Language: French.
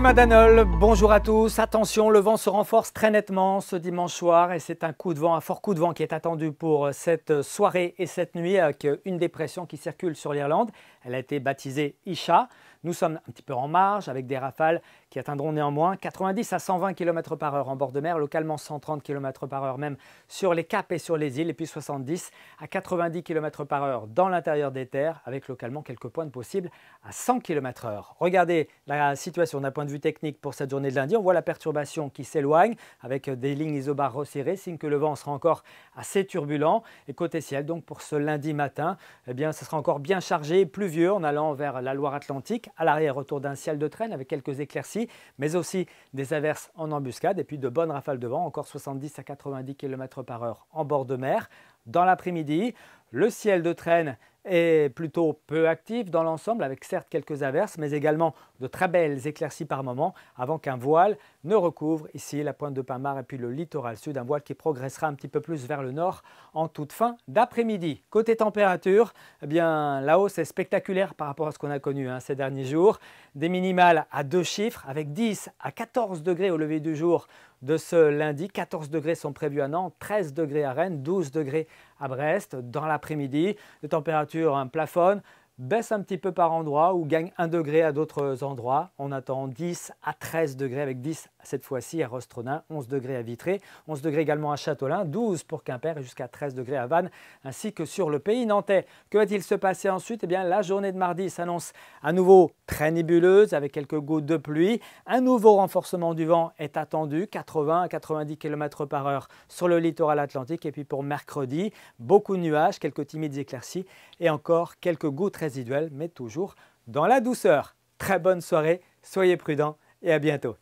madame Danol, bonjour à tous. Attention, le vent se renforce très nettement ce dimanche soir et c'est un coup de vent, un fort coup de vent qui est attendu pour cette soirée et cette nuit avec une dépression qui circule sur l'Irlande. Elle a été baptisée Isha. Nous sommes un petit peu en marge avec des rafales qui atteindront néanmoins 90 à 120 km par heure en bord de mer, localement 130 km par heure même sur les caps et sur les îles, et puis 70 à 90 km par heure dans l'intérieur des terres, avec localement quelques pointes possibles à 100 km heure. Regardez la situation d'un point de vue technique pour cette journée de lundi. On voit la perturbation qui s'éloigne avec des lignes isobares resserrées, signe que le vent sera encore assez turbulent. Et côté ciel, donc pour ce lundi matin, eh bien, ce sera encore bien chargé et pluvieux en allant vers la Loire-Atlantique à l'arrière autour d'un ciel de traîne avec quelques éclaircies, mais aussi des averses en embuscade et puis de bonnes rafales de vent, encore 70 à 90 km par heure en bord de mer dans l'après-midi. Le ciel de traîne est plutôt peu actif dans l'ensemble, avec certes quelques averses, mais également de très belles éclaircies par moment, avant qu'un voile ne recouvre ici la pointe de Pamar et puis le littoral sud, un voile qui progressera un petit peu plus vers le nord en toute fin d'après-midi. Côté température, eh bien, la hausse est spectaculaire par rapport à ce qu'on a connu hein, ces derniers jours. Des minimales à deux chiffres, avec 10 à 14 degrés au lever du jour de ce lundi. 14 degrés sont prévus à Nantes, 13 degrés à Rennes, 12 degrés à Brest dans l'après-midi. Les températures hein, plafonnent, baissent un petit peu par endroit ou gagnent 1 degré à d'autres endroits. On attend 10 à 13 degrés avec 10 cette fois-ci à Rostronin, 11 degrés à Vitré, 11 degrés également à Châteaulin 12 pour Quimper et jusqu'à 13 degrés à Vannes, ainsi que sur le pays nantais. Que va-t-il se passer ensuite Eh bien, la journée de mardi s'annonce à nouveau très nébuleuse avec quelques gouttes de pluie. Un nouveau renforcement du vent est attendu, 80 à 90 km par heure sur le littoral atlantique. Et puis pour mercredi, beaucoup de nuages, quelques timides éclaircies et encore quelques gouttes résiduelles, mais toujours dans la douceur. Très bonne soirée, soyez prudents et à bientôt.